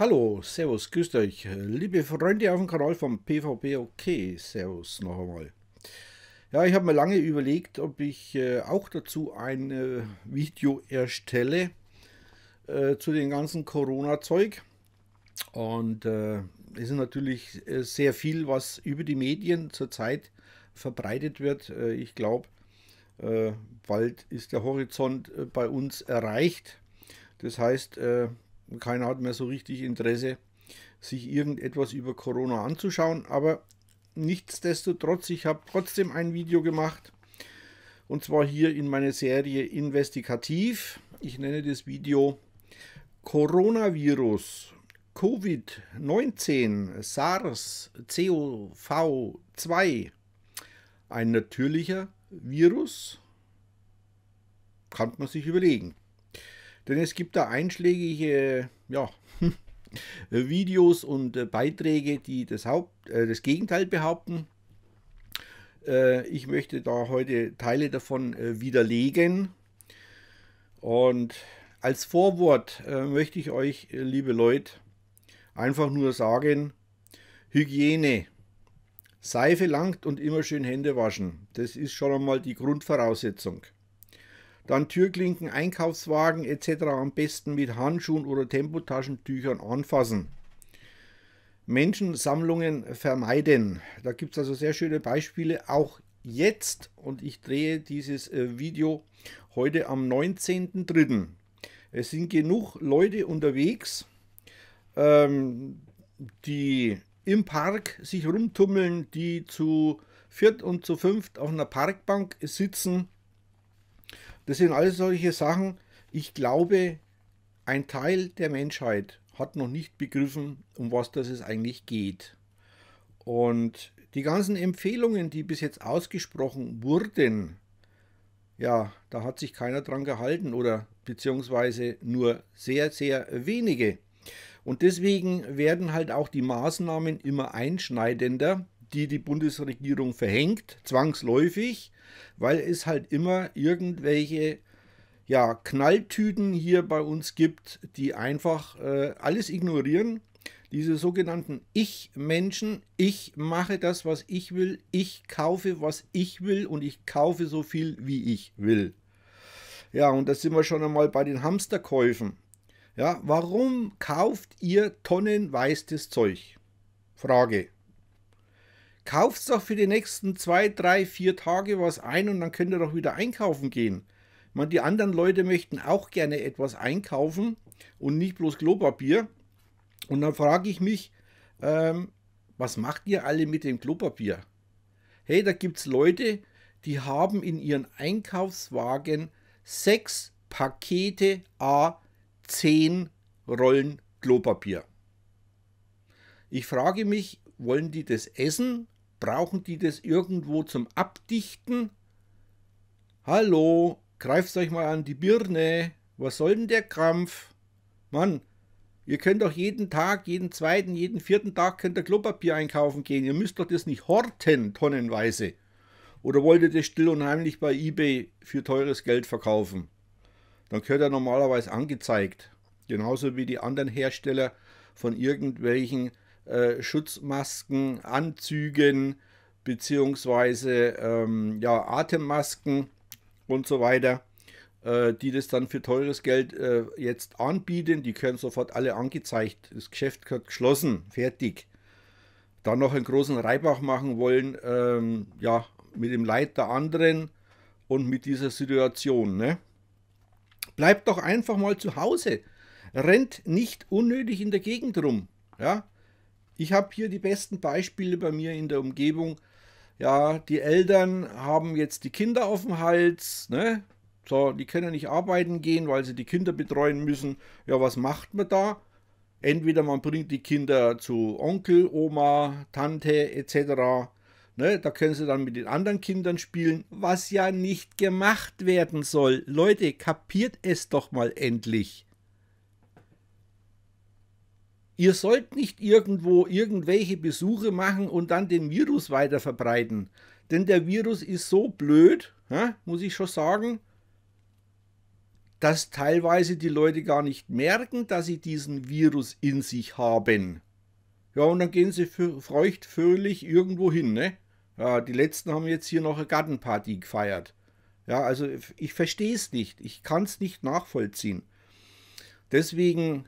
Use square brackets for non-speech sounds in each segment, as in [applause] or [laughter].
Hallo, Servus, grüßt euch, liebe Freunde auf dem Kanal vom PvP OK, Servus noch einmal. Ja, ich habe mir lange überlegt, ob ich äh, auch dazu ein äh, Video erstelle äh, zu dem ganzen Corona-Zeug. Und äh, es ist natürlich äh, sehr viel, was über die Medien zurzeit verbreitet wird. Äh, ich glaube, bald ist der Horizont bei uns erreicht. Das heißt, keiner hat mehr so richtig Interesse, sich irgendetwas über Corona anzuschauen. Aber nichtsdestotrotz, ich habe trotzdem ein Video gemacht. Und zwar hier in meiner Serie Investigativ. Ich nenne das Video Coronavirus, Covid-19, SARS, COV2. Ein natürlicher Virus, kann man sich überlegen. Denn es gibt da einschlägige ja, [laughs] Videos und äh, Beiträge, die das, Haupt, äh, das Gegenteil behaupten. Äh, ich möchte da heute Teile davon widerlegen. Und als Vorwort möchte ich euch, liebe Leute, einfach nur sagen, Hygiene. Seife langt und immer schön Hände waschen. Das ist schon einmal die Grundvoraussetzung dann Türklinken, Einkaufswagen etc. am besten mit Handschuhen oder Tempotaschentüchern anfassen. Menschensammlungen vermeiden. Da gibt es also sehr schöne Beispiele, auch jetzt. Und ich drehe dieses äh, Video heute am 19.03. Es sind genug Leute unterwegs, ähm, die im Park sich rumtummeln, die zu viert und zu fünft auf einer Parkbank sitzen das sind alles solche Sachen. Ich glaube, ein Teil der Menschheit hat noch nicht begriffen, um was das es eigentlich geht. Und die ganzen Empfehlungen, die bis jetzt ausgesprochen wurden, ja, da hat sich keiner dran gehalten oder beziehungsweise nur sehr, sehr wenige. Und deswegen werden halt auch die Maßnahmen immer einschneidender die die Bundesregierung verhängt, zwangsläufig, weil es halt immer irgendwelche ja, Knalltüten hier bei uns gibt, die einfach äh, alles ignorieren. Diese sogenannten Ich-Menschen, ich mache das, was ich will, ich kaufe, was ich will und ich kaufe so viel, wie ich will. Ja, und da sind wir schon einmal bei den Hamsterkäufen. Ja, warum kauft ihr tonnenweißes Zeug? Frage. Kauft doch für die nächsten zwei, drei, vier Tage was ein und dann könnt ihr doch wieder einkaufen gehen. Ich meine, die anderen Leute möchten auch gerne etwas einkaufen und nicht bloß Klopapier. Und dann frage ich mich, ähm, was macht ihr alle mit dem Klopapier? Hey, da gibt es Leute, die haben in ihren Einkaufswagen sechs Pakete A 10 Rollen Klopapier. Ich frage mich, wollen die das essen Brauchen die das irgendwo zum Abdichten? Hallo, greift euch mal an die Birne. Was soll denn der Krampf? Mann, ihr könnt doch jeden Tag, jeden zweiten, jeden vierten Tag könnt ihr Klopapier einkaufen gehen. Ihr müsst doch das nicht horten, tonnenweise. Oder wollt ihr das still und heimlich bei eBay für teures Geld verkaufen? Dann gehört er normalerweise angezeigt. Genauso wie die anderen Hersteller von irgendwelchen äh, Schutzmasken, Anzügen beziehungsweise ähm, ja, Atemmasken und so weiter, äh, die das dann für teures Geld äh, jetzt anbieten. Die können sofort alle angezeigt. Das Geschäft gehört geschlossen, fertig. Dann noch einen großen Reibach machen wollen, ähm, ja, mit dem Leid der anderen und mit dieser Situation. Ne? Bleibt doch einfach mal zu Hause. Rennt nicht unnötig in der Gegend rum. Ja? Ich habe hier die besten Beispiele bei mir in der Umgebung. Ja, die Eltern haben jetzt die Kinder auf dem Hals, ne? So, die können nicht arbeiten gehen, weil sie die Kinder betreuen müssen. Ja, was macht man da? Entweder man bringt die Kinder zu Onkel, Oma, Tante etc. Ne, da können sie dann mit den anderen Kindern spielen, was ja nicht gemacht werden soll. Leute, kapiert es doch mal endlich. Ihr sollt nicht irgendwo irgendwelche Besuche machen und dann den Virus weiter verbreiten. Denn der Virus ist so blöd, ja, muss ich schon sagen, dass teilweise die Leute gar nicht merken, dass sie diesen Virus in sich haben. Ja, und dann gehen sie feucht irgendwo hin, ne? Ja, die letzten haben jetzt hier noch eine Gartenparty gefeiert. Ja, also ich verstehe es nicht. Ich kann es nicht nachvollziehen. Deswegen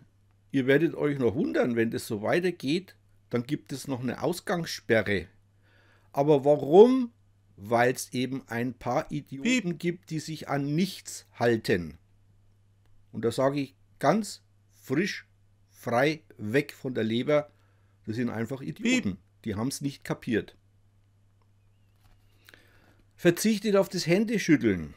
Ihr werdet euch noch wundern, wenn das so weitergeht, dann gibt es noch eine Ausgangssperre. Aber warum? Weil es eben ein paar Idioten gibt, die sich an nichts halten. Und da sage ich ganz frisch, frei, weg von der Leber, das sind einfach Idioten. Die haben es nicht kapiert. Verzichtet auf das Händeschütteln.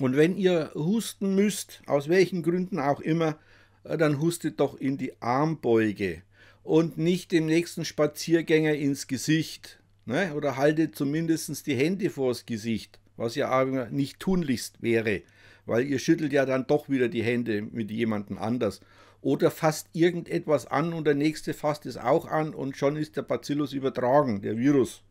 Und wenn ihr husten müsst, aus welchen Gründen auch immer, äh, dann hustet doch in die Armbeuge und nicht dem nächsten Spaziergänger ins Gesicht. Ne? Oder haltet zumindest die Hände vors Gesicht, was ja nicht tunlichst wäre, weil ihr schüttelt ja dann doch wieder die Hände mit jemandem anders. Oder fasst irgendetwas an und der nächste fasst es auch an und schon ist der Bacillus übertragen, der Virus.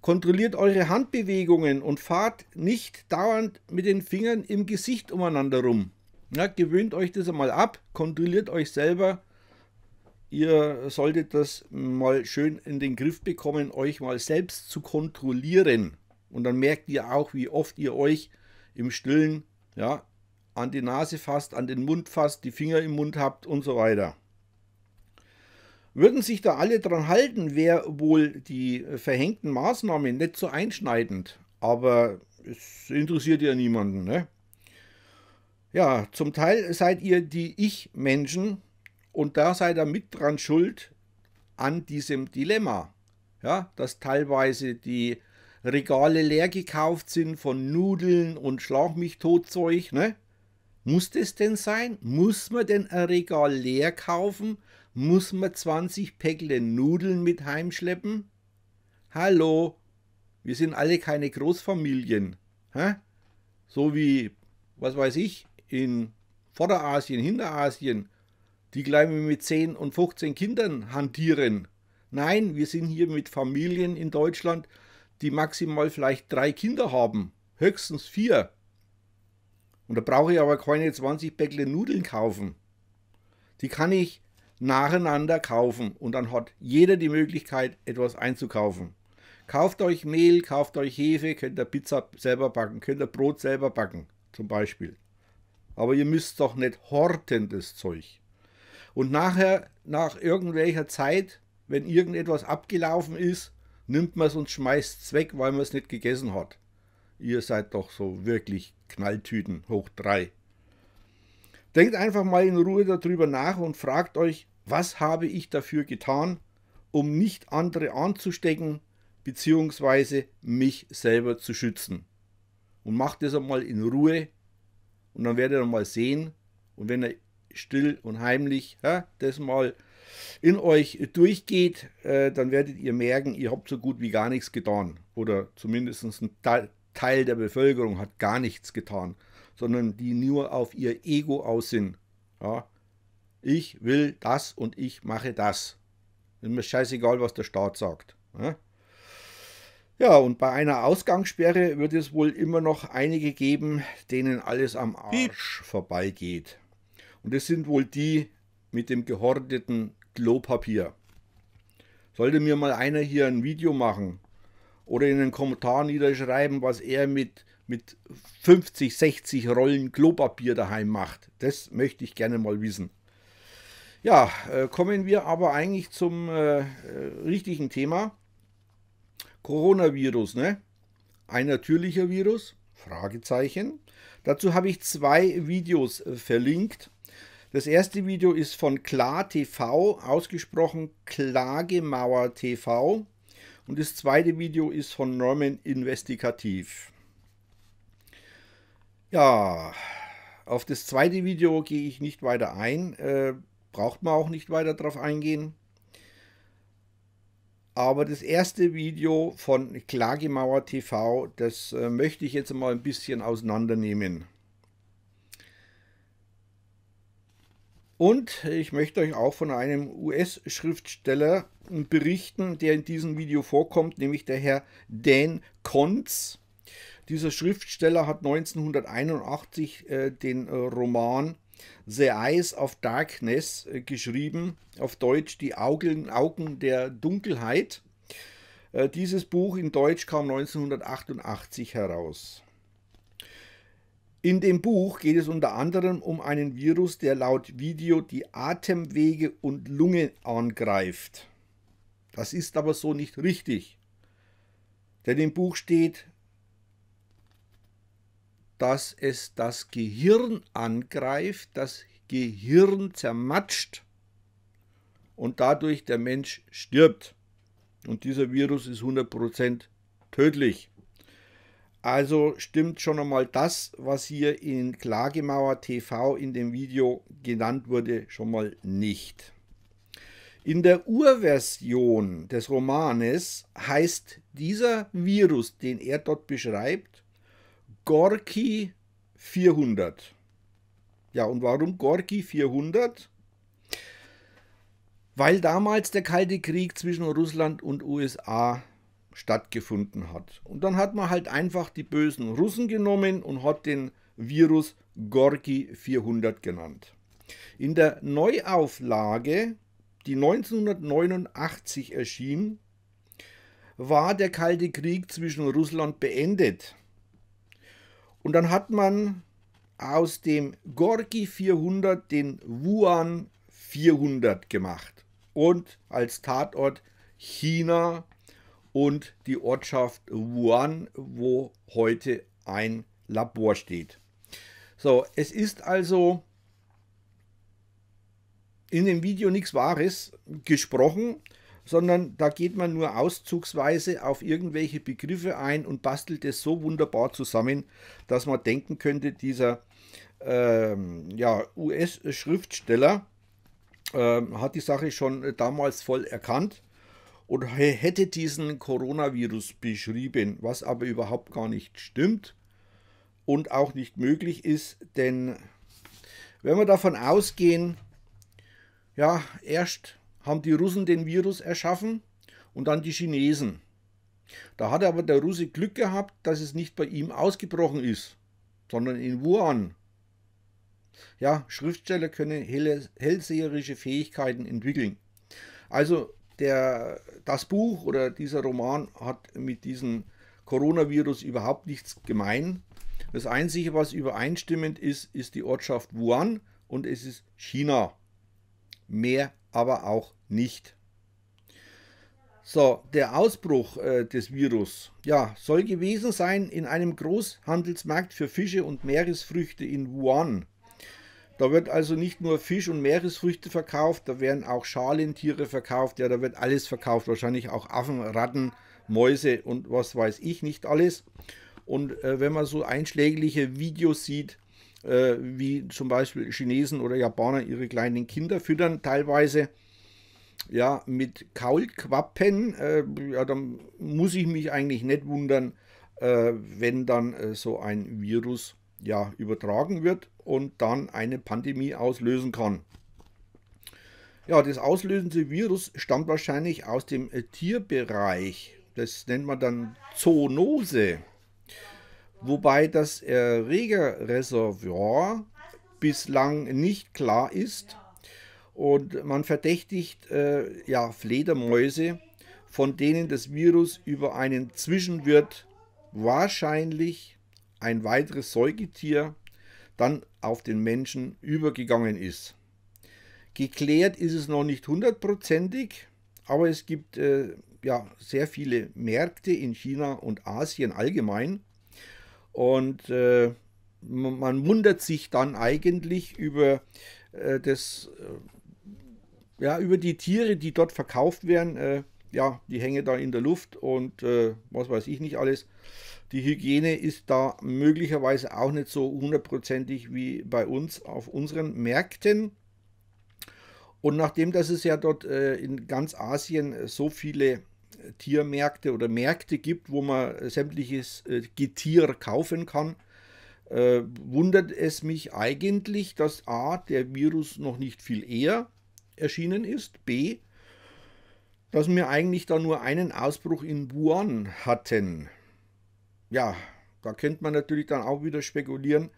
Kontrolliert eure Handbewegungen und fahrt nicht dauernd mit den Fingern im Gesicht umeinander rum. Ja, gewöhnt euch das einmal ab, kontrolliert euch selber. Ihr solltet das mal schön in den Griff bekommen, euch mal selbst zu kontrollieren. Und dann merkt ihr auch, wie oft ihr euch im Stillen ja, an die Nase fasst, an den Mund fasst, die Finger im Mund habt und so weiter. Würden sich da alle dran halten, wäre wohl die verhängten Maßnahmen nicht so einschneidend. Aber es interessiert ja niemanden. Ne? Ja, zum Teil seid ihr die Ich-Menschen und da seid ihr mit dran schuld an diesem Dilemma. Ja, dass teilweise die Regale leer gekauft sind von Nudeln und Schlag ne? Muss das denn sein? Muss man denn ein Regal leer kaufen? Muss man 20 Päckle Nudeln mit heimschleppen? Hallo, wir sind alle keine Großfamilien. Hä? So wie, was weiß ich, in Vorderasien, Hinterasien, die gleich mit 10 und 15 Kindern hantieren. Nein, wir sind hier mit Familien in Deutschland, die maximal vielleicht drei Kinder haben, höchstens vier. Und da brauche ich aber keine 20 Päckle Nudeln kaufen. Die kann ich nacheinander kaufen und dann hat jeder die Möglichkeit, etwas einzukaufen. Kauft euch Mehl, kauft euch Hefe, könnt ihr Pizza selber backen, könnt ihr Brot selber backen, zum Beispiel aber ihr müsst doch nicht horten, das Zeug. Und nachher, nach irgendwelcher Zeit, wenn irgendetwas abgelaufen ist, nimmt man es und schmeißt es weg, weil man es nicht gegessen hat. Ihr seid doch so wirklich Knalltüten hoch drei. Denkt einfach mal in Ruhe darüber nach und fragt euch, was habe ich dafür getan, um nicht andere anzustecken bzw. mich selber zu schützen. Und macht es einmal in Ruhe und dann werdet ihr mal sehen. Und wenn er still und heimlich ja, das mal in euch durchgeht, äh, dann werdet ihr merken, ihr habt so gut wie gar nichts getan. Oder zumindest ein Teil, der Bevölkerung hat gar nichts getan, sondern die nur auf ihr Ego aus sind. Ja, ich will das und ich mache das. Ist mir scheißegal, was der Staat sagt. Ja? Ja, und bei einer Ausgangssperre wird es wohl immer noch einige geben, denen alles am Arsch vorbeigeht. Und es sind wohl die mit dem gehorteten Klopapier. Sollte mir mal einer hier ein Video machen oder in den Kommentaren niederschreiben, was er mit, mit 50, 60 Rollen Klopapier daheim macht. Das möchte ich gerne mal wissen. Ja, äh, kommen wir aber eigentlich zum äh, äh richtigen Thema. Coronavirus, ne? Ein natürlicher Virus? Fragezeichen. Dazu habe ich zwei Videos äh, verlinkt. Das erste Video ist von Klar TV, ausgesprochen Klagemauer TV. Und das zweite Video ist von Norman Investigativ. Ja, auf das zweite Video gehe ich nicht weiter ein. Äh, braucht man auch nicht weiter darauf eingehen. Aber das erste Video von Klagemauer TV, das äh, möchte ich jetzt mal ein bisschen auseinandernehmen. Und ich möchte euch auch von einem US-Schriftsteller berichten, der in diesem Video vorkommt, nämlich der Herr Dan Konz. Dieser Schriftsteller hat 1981 äh, den äh, Roman The Eyes of Darkness äh, geschrieben, auf Deutsch Die Augen, Augen der Dunkelheit. Äh, dieses Buch in Deutsch kam 1988 heraus. In dem Buch geht es unter anderem um einen Virus, der laut Video die Atemwege und Lunge angreift. Das ist aber so nicht richtig. Denn im Buch steht, dass es das Gehirn angreift, das Gehirn zermatscht und dadurch der Mensch stirbt. Und dieser Virus ist 100% tödlich. Also stimmt schon einmal das, was hier in Klagemauer TV in dem Video genannt wurde, schon mal nicht. In der Urversion des Romanes heißt dieser Virus, den er dort beschreibt, Gorki 400. Ja, und warum Gorki 400? Weil damals der Kalte Krieg zwischen Russland und USA stattgefunden hat. Und dann hat man halt einfach die bösen Russen genommen und hat den Virus Gorki 400 genannt. In der Neuauflage, die 1989 erschien, war der Kalte Krieg zwischen Russland beendet. Und dann hat man aus dem Gorki 400 den Wuhan 400 gemacht und als Tatort China und die Ortschaft Wuhan, wo heute ein Labor steht. So, es ist also in dem Video nichts Wahres gesprochen, sondern da geht man nur auszugsweise auf irgendwelche Begriffe ein und bastelt es so wunderbar zusammen, dass man denken könnte, dieser ähm, ja, US-Schriftsteller ähm, hat die Sache schon äh, damals voll erkannt und hätte diesen Coronavirus beschrieben, was aber überhaupt gar nicht stimmt und auch nicht möglich ist, denn wenn wir davon ausgehen, ja, erst haben die Russen den Virus erschaffen und dann die Chinesen. Da hat aber der Russe Glück gehabt, dass es nicht bei ihm ausgebrochen ist, sondern in Wuhan. Ja, Schriftsteller können helle, hellseherische Fähigkeiten entwickeln. Also der, das Buch oder dieser Roman hat mit diesem Coronavirus überhaupt nichts gemein. Das Einzige, was übereinstimmend ist, ist die Ortschaft Wuhan und es ist China. Mehr aber auch nicht. So, der Ausbruch äh, des Virus ja, soll gewesen sein in einem Großhandelsmarkt für Fische und Meeresfrüchte in Wuhan. Da wird also nicht nur Fisch und Meeresfrüchte verkauft, da werden auch Schalentiere verkauft, ja, da wird alles verkauft, wahrscheinlich auch Affen, Ratten, Mäuse und was weiß ich nicht alles. Und äh, wenn man so einschlägliche Videos sieht, äh, wie zum Beispiel Chinesen oder Japaner ihre kleinen Kinder füttern teilweise, ja, mit Kaulquappen, äh, ja, dann muss ich mich eigentlich nicht wundern, äh, wenn dann äh, so ein Virus ja übertragen wird und dann eine Pandemie auslösen kann. Ja, das auslösende Virus stammt wahrscheinlich aus dem äh, Tierbereich. Das nennt man dann Zoonose. Wobei das Erregerreservoir bislang nicht klar ist, und man verdächtigt äh, ja, Fledermäuse, von denen das Virus über einen Zwischenwirt wahrscheinlich ein weiteres Säugetier dann auf den Menschen übergegangen ist. Geklärt ist es noch nicht hundertprozentig, aber es gibt äh, ja sehr viele Märkte in China und Asien allgemein und äh, man wundert sich dann eigentlich über äh, das äh, ja, über die Tiere, die dort verkauft werden, äh, ja, die hängen da in der Luft und äh, was weiß ich nicht alles. Die Hygiene ist da möglicherweise auch nicht so hundertprozentig wie bei uns auf unseren Märkten. Und nachdem, dass es ja dort äh, in ganz Asien so viele äh, Tiermärkte oder Märkte gibt, wo man äh, sämtliches äh, Getier kaufen kann, wundert es mich eigentlich, dass A, der Virus noch nicht viel eher erschienen ist. B, dass wir eigentlich da nur einen Ausbruch in Wuhan hatten. Ja, da könnte man natürlich dann auch wieder spekulieren,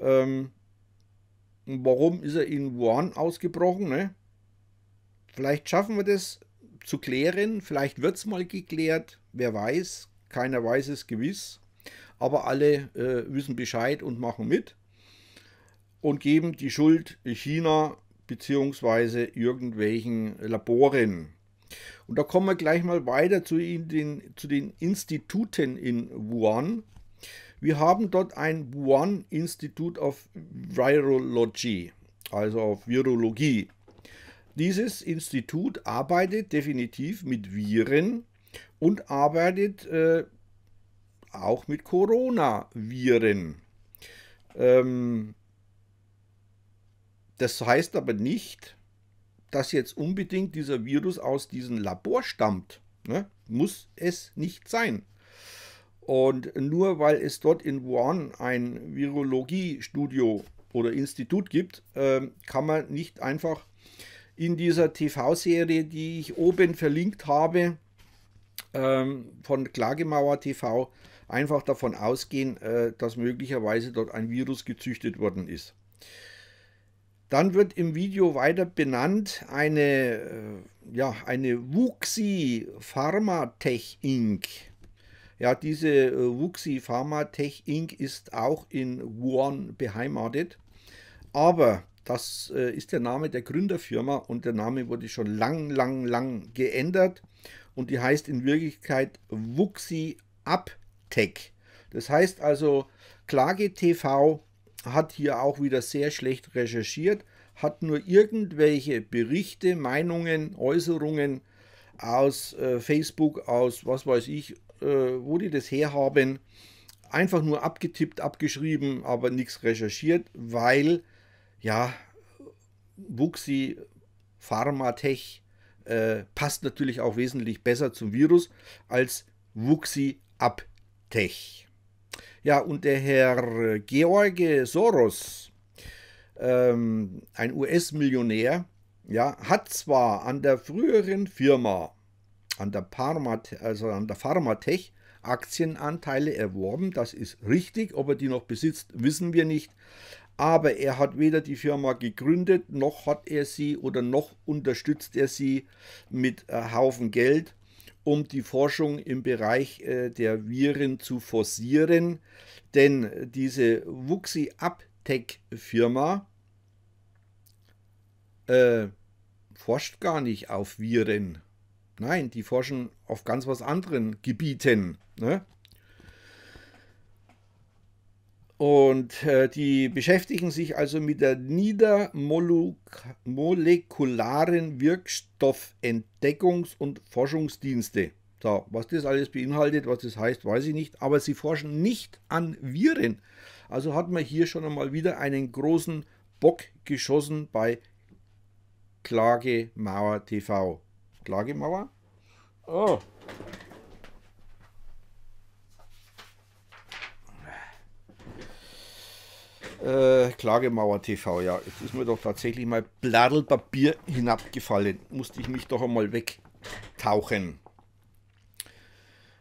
ähm, warum ist er in Wuhan ausgebrochen. Ne? Vielleicht schaffen wir das zu klären, vielleicht wird es mal geklärt, wer weiß, keiner weiß es gewiss, aber alle äh, wissen Bescheid und machen mit und geben die Schuld China beziehungsweise irgendwelchen Laboren. Und da kommen wir gleich mal weiter zu den, zu den Instituten in Wuhan. Wir haben dort ein Wuhan Institute of Virology, also auf Virologie. Dieses Institut arbeitet definitiv mit Viren und arbeitet äh, auch mit Coronaviren. Ähm, das heißt aber nicht, dass jetzt unbedingt dieser Virus aus diesem Labor stammt. Ne? Muss es nicht sein. Und nur weil es dort in Wuhan ein Virologiestudio oder Institut gibt, äh, kann man nicht einfach in dieser TV-Serie, die ich oben verlinkt habe, ähm, von Klagemauer TV, einfach davon ausgehen, äh, dass möglicherweise dort ein Virus gezüchtet worden ist. Dann wird im Video weiter benannt eine, äh, ja, eine Wuxi Pharmatech Inc. Ja, diese äh, Wuxi Pharmatech Inc. ist auch in Wuhan beheimatet. Aber das äh, ist der Name der Gründerfirma und der Name wurde schon lang, lang, lang geändert. Und die heißt in Wirklichkeit Wuxi Uptech. Das heißt also Klage TV hat hier auch wieder sehr schlecht recherchiert, hat nur irgendwelche Berichte, Meinungen, Äußerungen aus äh, Facebook, aus was weiß ich, äh, wo die das herhaben, einfach nur abgetippt, abgeschrieben, aber nichts recherchiert, weil ja, Wuxi Pharmatech äh, passt natürlich auch wesentlich besser zum Virus als Wuxi Abtech. Ja, und der Herr George Soros, ähm, ein US-Millionär, ja, hat zwar an der früheren Firma, an der, Parmat, also an der Pharmatech, Aktienanteile erworben, das ist richtig, ob er die noch besitzt, wissen wir nicht, aber er hat weder die Firma gegründet, noch hat er sie oder noch unterstützt er sie mit äh, Haufen Geld um die Forschung im Bereich äh, der Viren zu forcieren, denn diese Wuxi tech Firma äh, forscht gar nicht auf Viren. Nein, die forschen auf ganz was anderen Gebieten. Ne? Und äh, die beschäftigen sich also mit der niedermolekularen Wirkstoffentdeckungs- und Forschungsdienste. So, was das alles beinhaltet, was das heißt, weiß ich nicht, aber sie forschen nicht an Viren. Also hat man hier schon einmal wieder einen großen Bock geschossen bei Klagemauer TV. Klagemauer? Oh, Äh, Klagemauer TV, ja. Jetzt ist mir doch tatsächlich mal Bladel hinabgefallen. Musste ich mich doch einmal wegtauchen.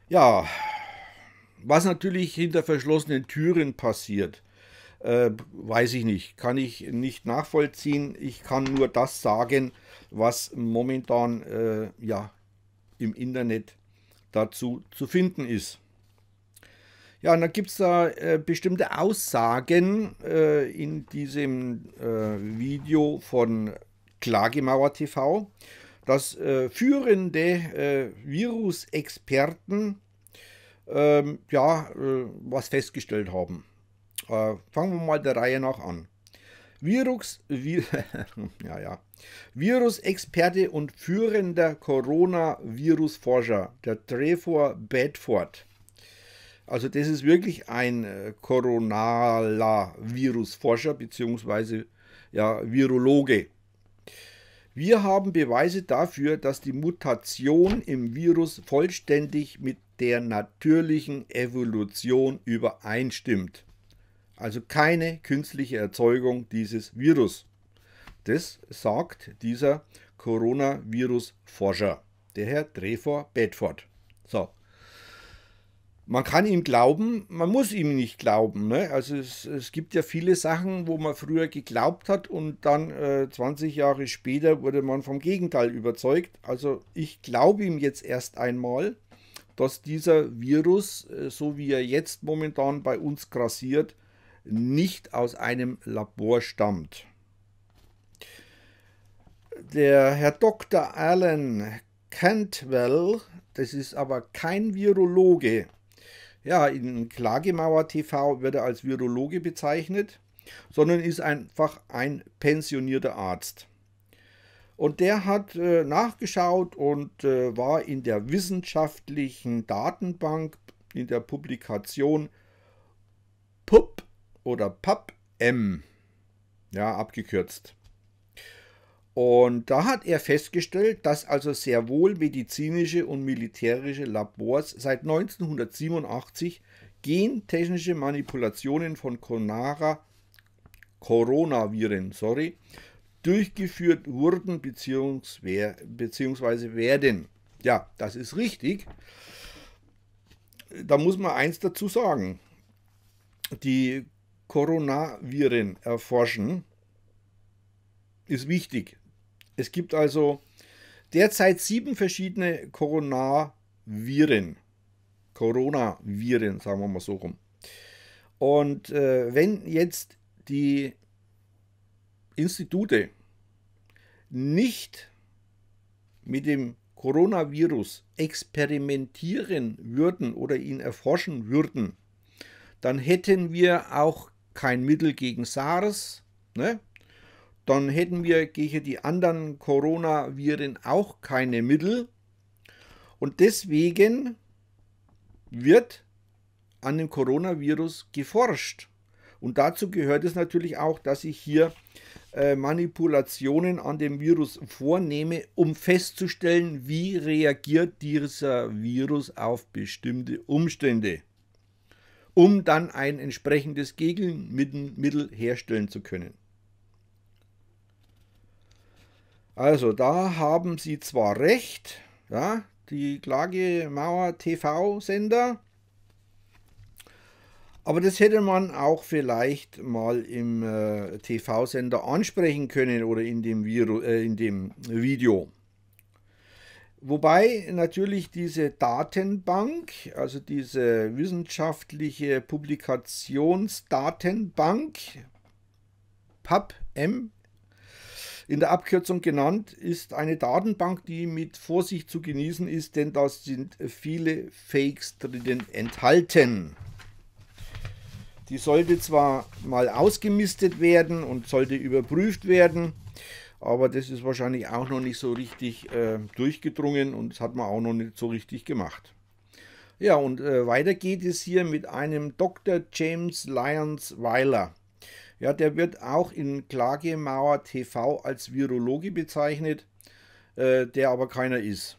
Ja, was natürlich hinter verschlossenen Türen passiert, äh, weiß ich nicht. Kann ich nicht nachvollziehen. Ich kann nur das sagen, was momentan äh, ja, im Internet dazu zu finden ist. Ja, und dann gibt es da äh, bestimmte Aussagen äh, in diesem äh, Video von Klagemauer TV, dass äh, führende äh, Virusexperten ähm, ja, äh, was festgestellt haben. fangen wir mal der Reihe nach an. Virus, vi [laughs] ja, ja. Virusexperte und führender Coronavirus-Forscher, der Trevor Bedford, also das ist wirklich ein Coronavirus-Forscher äh, bzw. Ja, Virologe. Wir haben Beweise dafür, dass die Mutation im Virus vollständig mit der natürlichen Evolution übereinstimmt. Also keine künstliche Erzeugung dieses Virus. Das sagt dieser Coronavirus-Forscher, der Herr Trevor Bedford. So, man kann ihm glauben, man muss ihm nicht glauben. Ne? Also es, es, gibt ja viele Sachen, wo man früher geglaubt hat und dann äh, 20 Jahre später wurde man vom Gegenteil überzeugt. Also ich glaube ihm jetzt erst einmal, dass dieser Virus, äh, so wie er jetzt momentan bei uns grassiert, nicht aus einem Labor stammt. Der Herr Dr. Alan Cantwell, das ist aber kein Virologe, ja, in Klagemauer TV wird er als Virologe bezeichnet, sondern ist einfach ein pensionierter Arzt. Und der hat äh, nachgeschaut und äh, war in der wissenschaftlichen Datenbank in der Publikation PUB oder PAPM, ja, abgekürzt. Und da hat er festgestellt, dass also sehr wohl medizinische und militärische Labors seit 1987 gentechnische Manipulationen von Conara, Coronaviren sorry, durchgeführt wurden bzw. werden. Ja, das ist richtig. Da muss man eins dazu sagen. Die Coronaviren erforschen ist wichtig. Es gibt also derzeit sieben verschiedene Coronaviren. Coronaviren, sagen wir mal so rum. Und äh, wenn jetzt die Institute nicht mit dem Coronavirus experimentieren würden oder ihn erforschen würden, dann hätten wir auch kein Mittel gegen SARS, ne? dann hätten wir gegen die anderen Coronaviren auch keine Mittel. Und deswegen wird an dem Coronavirus geforscht. Und dazu gehört es natürlich auch, dass ich hier äh, Manipulationen an dem Virus vornehme, um festzustellen, wie reagiert dieser Virus auf bestimmte Umstände, um dann ein entsprechendes Gegenmittel herstellen zu können. Also da haben sie zwar recht, ja, die Klagemauer TV-Sender, aber das hätte man auch vielleicht mal im äh, TV-Sender ansprechen können oder in dem, Viro, äh, in dem Video. Wobei natürlich diese Datenbank, also diese wissenschaftliche Publikationsdatenbank PubM in der Abkürzung genannt ist eine Datenbank, die mit Vorsicht zu genießen ist, denn da sind viele Fakes drinnen enthalten. Die sollte zwar mal ausgemistet werden und sollte überprüft werden, aber das ist wahrscheinlich auch noch nicht so richtig äh, durchgedrungen und das hat man auch noch nicht so richtig gemacht. Ja, und äh, weiter geht es hier mit einem Dr. James Lyons Weiler. Ja, der wird auch in Klagemauer TV als Virologe bezeichnet, äh, der aber keiner ist.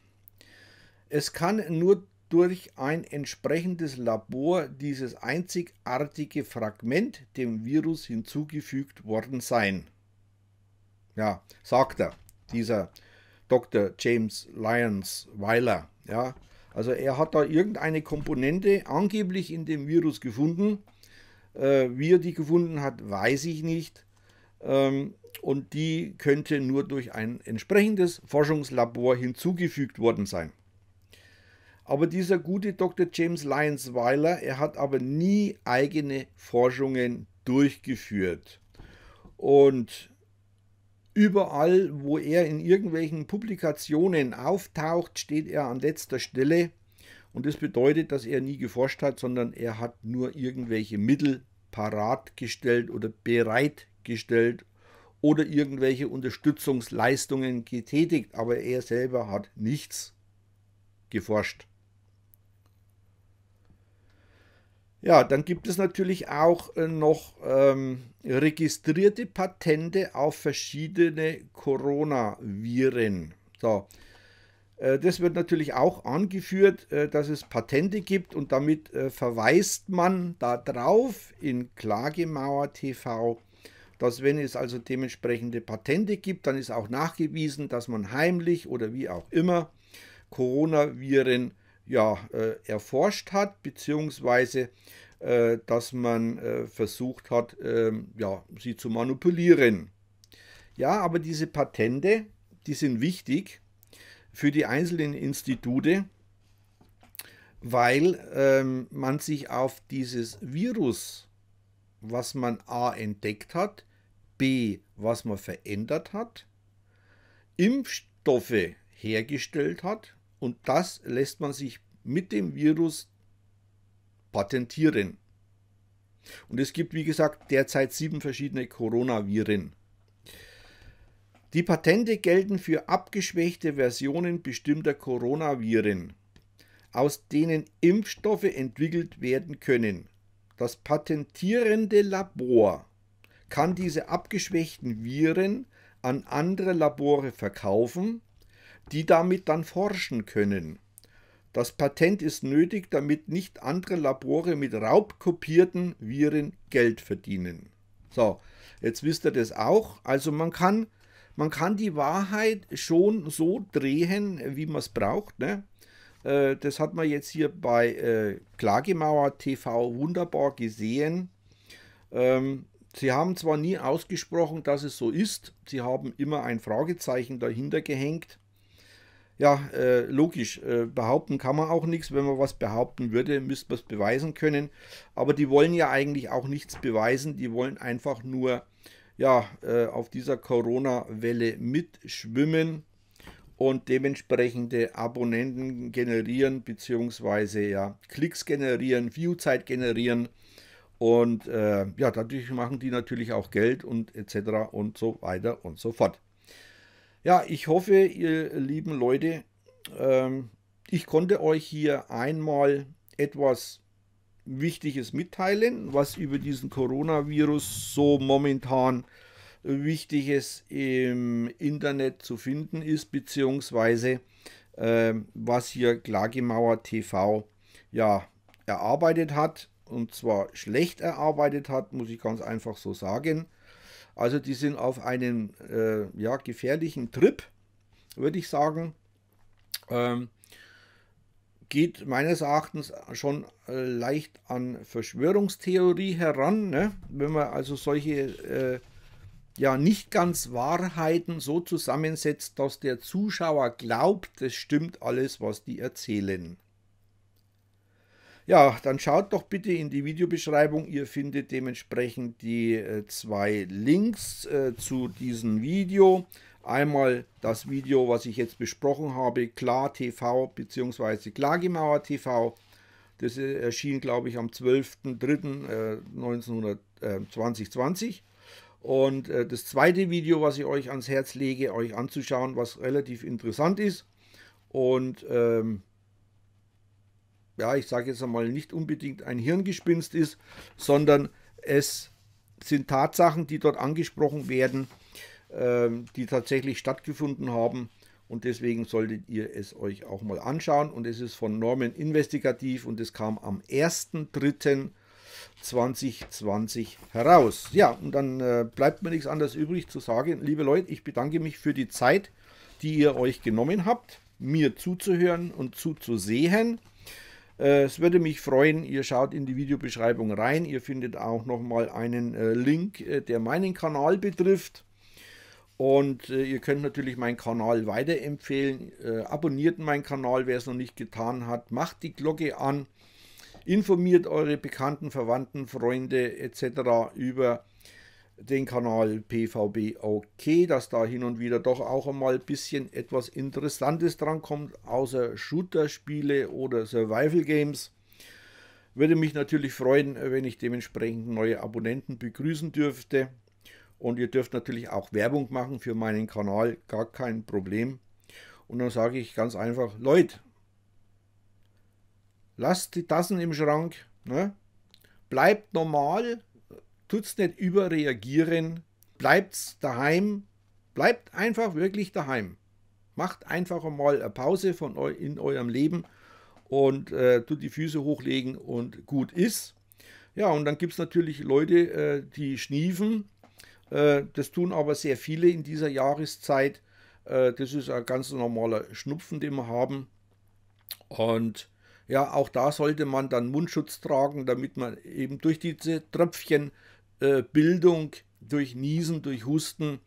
Es kann nur durch ein entsprechendes Labor dieses einzigartige Fragment dem Virus hinzugefügt worden sein. Ja, sagt er, dieser Dr. James Lyons Weiler. Ja, also er hat da irgendeine Komponente angeblich in dem Virus gefunden äh, wie er die gefunden hat, weiß ich nicht. Ähm, und die könnte nur durch ein entsprechendes Forschungslabor hinzugefügt worden sein. Aber dieser gute Dr. James Lyons Weiler, er hat aber nie eigene Forschungen durchgeführt. Und überall, wo er in irgendwelchen Publikationen auftaucht, steht er an letzter Stelle und das bedeutet, dass er nie geforscht hat, sondern er hat nur irgendwelche Mittel parat gestellt oder bereitgestellt oder irgendwelche Unterstützungsleistungen getätigt, aber er selber hat nichts geforscht. Ja, dann gibt es natürlich auch äh, noch ähm, registrierte Patente auf verschiedene Coronaviren. So, äh, das wird natürlich auch angeführt, äh, dass es Patente gibt und damit äh, verweist man darauf in Klagemauer TV, dass wenn es also dementsprechende Patente gibt, dann ist auch nachgewiesen, dass man heimlich oder wie auch immer Coronaviren ja, erforscht hat, beziehungsweise dass man versucht hat, ähm, ja, sie zu manipulieren. Ja, aber diese Patente, die sind wichtig, für die einzelnen Institute, weil ähm, man sich auf dieses Virus, was man A entdeckt hat, B, was man verändert hat, Impfstoffe hergestellt hat und das lässt man sich mit dem Virus patentieren. Und es gibt, wie gesagt, derzeit sieben verschiedene Coronaviren. Die Patente gelten für abgeschwächte Versionen bestimmter Coronaviren, aus denen Impfstoffe entwickelt werden können. Das patentierende Labor kann diese abgeschwächten Viren an andere Labore verkaufen, die damit dann forschen können. Das Patent ist nötig, damit nicht andere Labore mit raubkopierten Viren Geld verdienen. So, jetzt wisst ihr das auch. Also man kann man kann die Wahrheit schon so drehen, wie man es braucht. Ne? Äh, das hat man jetzt hier bei äh, Klagemauer TV wunderbar gesehen. Ähm, sie haben zwar nie ausgesprochen, dass es so ist, sie haben immer ein Fragezeichen dahinter gehängt. Ja, äh, logisch, äh, behaupten kann man auch nichts. Wenn man was behaupten würde, müsste man es beweisen können. Aber die wollen ja eigentlich auch nichts beweisen, die wollen einfach nur ja, äh, auf dieser Corona-Welle mitschwimmen und dementsprechende Abonnenten generieren, beziehungsweise ja, Klicks generieren, Viewzeit generieren. Und äh, ja, dadurch machen die natürlich auch Geld und etc. und so weiter und so fort. Ja, ich hoffe, ihr lieben Leute, ähm, ich konnte euch hier einmal etwas Wichtiges mitteilen, was über diesen Coronavirus so momentan Wichtiges im Internet zu finden ist, beziehungsweise äh, was hier Klagemauer TV ja erarbeitet hat und zwar schlecht erarbeitet hat, muss ich ganz einfach so sagen. Also die sind auf einem äh, ja, gefährlichen Trip, würde ich sagen. Ähm, geht meines Erachtens schon äh, leicht an Verschwörungstheorie heran. Ne? Wenn man also solche äh, ja nicht ganz Wahrheiten so zusammensetzt, dass der Zuschauer glaubt, es stimmt alles, was die erzählen. Ja, dann schaut doch bitte in die Videobeschreibung. Ihr findet dementsprechend die äh, zwei Links äh, zu diesem Video. Einmal das Video, was ich jetzt besprochen habe, Klar TV bzw. Klagemauer TV. Das äh, erschien, glaube ich, am 12.03.2020. Äh, Und äh, das zweite Video, was ich euch ans Herz lege, euch anzuschauen, was relativ interessant ist. Und ähm, ja, ich sage jetzt einmal, nicht unbedingt ein Hirngespinst ist, sondern es sind Tatsachen, die dort angesprochen werden, ähm, die tatsächlich stattgefunden haben. Und deswegen solltet ihr es euch auch mal anschauen. Und es ist von Norman Investigativ und es kam am 1.3.2020 heraus. Ja, und dann äh, bleibt mir nichts anderes übrig zu sagen. Liebe Leute, ich bedanke mich für die Zeit, die ihr euch genommen habt, mir zuzuhören und zuzusehen. Äh, es würde mich freuen, ihr schaut in die Videobeschreibung rein. Ihr findet auch nochmal einen äh, Link, der meinen Kanal betrifft und äh, ihr könnt natürlich meinen Kanal weiterempfehlen. Äh, abonniert meinen Kanal, wer es noch nicht getan hat. Macht die Glocke an. Informiert eure Bekannten, Verwandten, Freunde etc. über den Kanal PVB OK, dass da hin und wieder doch auch einmal ein bisschen etwas Interessantes drankommt, außer Shooter-Spiele oder Survival-Games. Würde mich natürlich freuen, wenn ich dementsprechend neue Abonnenten begrüßen dürfte. Und ihr dürft natürlich auch Werbung machen für meinen Kanal, gar kein Problem. Und dann sage ich ganz einfach, Leute, lasst die Tassen im Schrank, ne? bleibt normal, tut es nicht überreagieren, bleibt daheim, bleibt einfach wirklich daheim. Macht einfach mal eine Pause von eu in eurem Leben und äh, tut die Füße hochlegen und gut ist. Ja, und dann gibt es natürlich Leute, äh, die schniefen äh, das tun aber sehr viele in dieser Jahreszeit. Äh, das ist ein ganz normaler Schnupfen, den wir haben. Und ja, auch da sollte man dann Mundschutz tragen, damit man eben durch diese Tröpfchenbildung, äh, durch Niesen, durch Husten,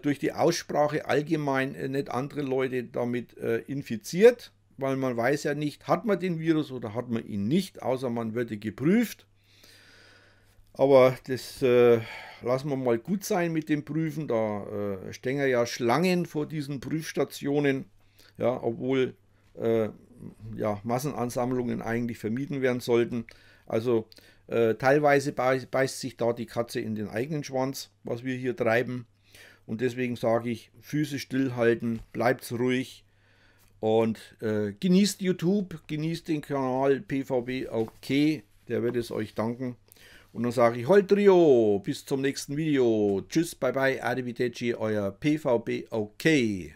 durch die Aussprache allgemein nicht andere Leute damit infiziert, weil man weiß ja nicht, hat man den Virus oder hat man ihn nicht, außer man würde geprüft. Aber das äh, lassen wir mal gut sein mit dem Prüfen. Da äh, stehen ja Schlangen vor diesen Prüfstationen, ja, obwohl äh, ja, Massenansammlungen eigentlich vermieden werden sollten. Also äh, teilweise beißt sich da die Katze in den eigenen Schwanz, was wir hier treiben. Und deswegen sage ich, Füße stillhalten, bleibt ruhig und äh, genießt YouTube, genießt den Kanal PVB okay, der wird es euch danken. Und dann sage ich Holtrio, bis zum nächsten Video. Tschüss, bye bye, arrivederci, euer PVB OK.